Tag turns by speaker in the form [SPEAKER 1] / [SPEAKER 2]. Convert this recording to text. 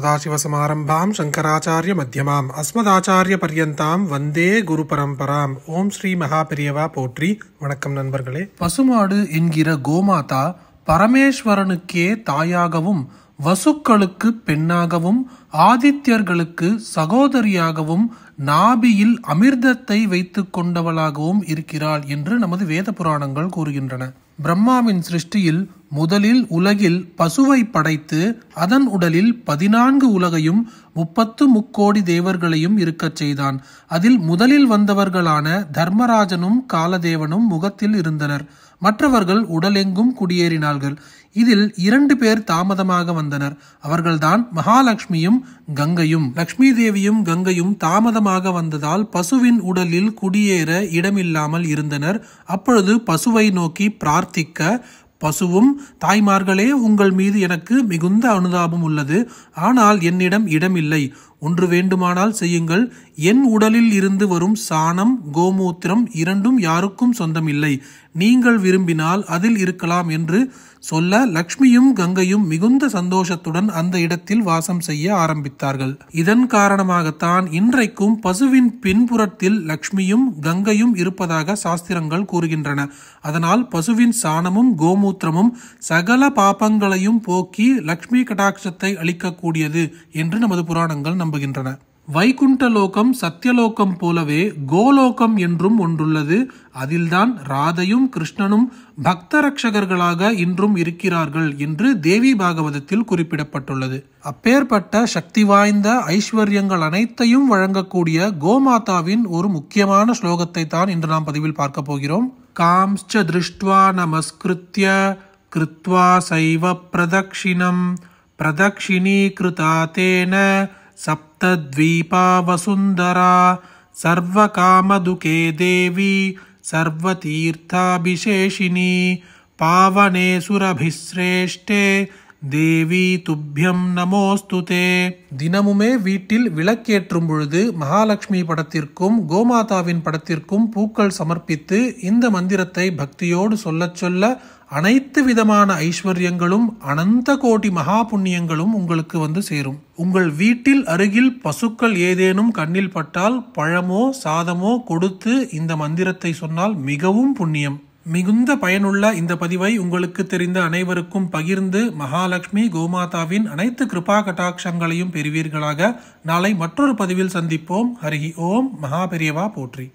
[SPEAKER 1] மத்தியமாம் அஸ்மதாச்சாரிய பரியந்தாம் வந்தே குரு பரம்பராம் ஓம் ஸ்ரீ மகாபெரியவா போற்றி வணக்கம் நண்பர்களே பசுமாடு என்கிற கோமாதா பரமேஸ்வரனுக்கே தாயாகவும் வசுக்களுக்கு பெண்ணாகவும் ஆதித்யர்களுக்கு சகோதரியாகவும் நாபியில் அமிர்தத்தை வைத்து கொண்டவளாகவும் இருக்கிறாள் என்று நமது வேத புராணங்கள் கூறுகின்றன பிரம்மாவின் சிருஷ்டியில் முதலில் உலகில் பசுவை படைத்து அதன் உடலில் பதினான்கு உலகையும் முப்பத்து முக்கோடி தேவர்களையும் இருக்கச் செய்தான் அதில் முதலில் வந்தவர்களான தர்மராஜனும் காலதேவனும் முகத்தில் இருந்தனர் மற்றவர்கள் உடலெங்கும் குடியேறினார்கள் இதில் இரண்டு பேர் தாமதமாக வந்தனர் அவர்கள்தான் மகாலட்சுமியும் கங்கையும் லக்ஷ்மி தேவியும் கங்கையும் தாமதமாக வந்ததால் பசுவின் உடலில் குடியேற இடமில்லாமல் இருந்தனர் அப்பொழுது பசுவை நோக்கி பிரார்த்திக்க பசுவும் தாய்மார்களே உங்கள் மீது எனக்கு மிகுந்த அனுதாபம் உள்ளது ஆனால் என்னிடம் இடமில்லை ஒன்று வேண்டுமானால் செய்யுங்கள் என் உடலில் இருந்து வரும் சாணம் கோமூத்திரம் இரண்டும் யாருக்கும் சொந்தமில்லை நீங்கள் விரும்பினால் அதில் இருக்கலாம் என்று சொல்ல லக்ஷ்மியும் கங்கையும் மிகுந்த சந்தோஷத்துடன் அந்த இடத்தில் வாசம் செய்ய ஆரம்பித்தார்கள் இதன் காரணமாகத்தான் இன்றைக்கும் பசுவின் பின்புறத்தில் லக்ஷ்மியும் கங்கையும் இருப்பதாக சாஸ்திரங்கள் கூறுகின்றன அதனால் பசுவின் சாணமும் கோமூத்திரமும் சகல பாப்பங்களையும் போக்கி லக்ஷ்மி கடாட்சத்தை அளிக்கக்கூடியது என்று நமது புராணங்கள் நம்புகின்றன வைகுண்டலோகம் சத்தியலோகம் போலவே கோலோகம் என்றும் ஒன்றுள்ளது அதில்தான் ராதையும் கிருஷ்ணனும் பக்த ரட்சகர்களாக இன்றும் இருக்கிறார்கள் என்று தேவி பாகவதத்தில் குறிப்பிடப்பட்டுள்ளது அப்பேற்பட்ட சக்தி வாய்ந்த ஐஸ்வர்யங்கள் அனைத்தையும் வழங்கக்கூடிய கோமாதாவின் ஒரு முக்கியமான ஸ்லோகத்தை தான் இன்று நாம் பதிவில் பார்க்க போகிறோம் காம்ச்ச திருஷ்டுவா நமஸ்கிருத்ய கிருத்வா சைவ பிரதக்ஷிணம் பிரதக்ஷிணீகிருதா தேன सप्तद्वीपा वसुन्धरा सर्वकामदुके देवी सर्वतीर्थाभिशेषिणी पावने सुरभिश्रेष्ठे தேவி துப்யம் நமோஸ்து தினமுமே வீட்டில் விளக்கேற்றும் பொழுது மகாலட்சுமி படத்திற்கும் கோமாதாவின் படத்திற்கும் பூக்கள் சமர்ப்பித்து இந்த மந்திரத்தை பக்தியோடு சொல்லச் சொல்ல அனைத்து விதமான ஐஸ்வர்யங்களும் அனந்த கோடி மகா புண்ணியங்களும் உங்களுக்கு வந்து சேரும் உங்கள் வீட்டில் அருகில் பசுக்கள் ஏதேனும் கண்ணில் பட்டால் பழமோ சாதமோ கொடுத்து இந்த மந்திரத்தை சொன்னால் மிகவும் புண்ணியம் மிகுந்த பயனுள்ள இந்த பதிவை உங்களுக்கு தெரிந்த அனைவருக்கும் பகிர்ந்து மகாலட்சுமி கோமாதாவின் அனைத்து கிருபா கட்டாட்சங்களையும் பெறுவீர்களாக நாளை மற்றொரு பதிவில் சந்திப்போம் ஹரிஹி ஓம் மகாபெரியவா போற்றி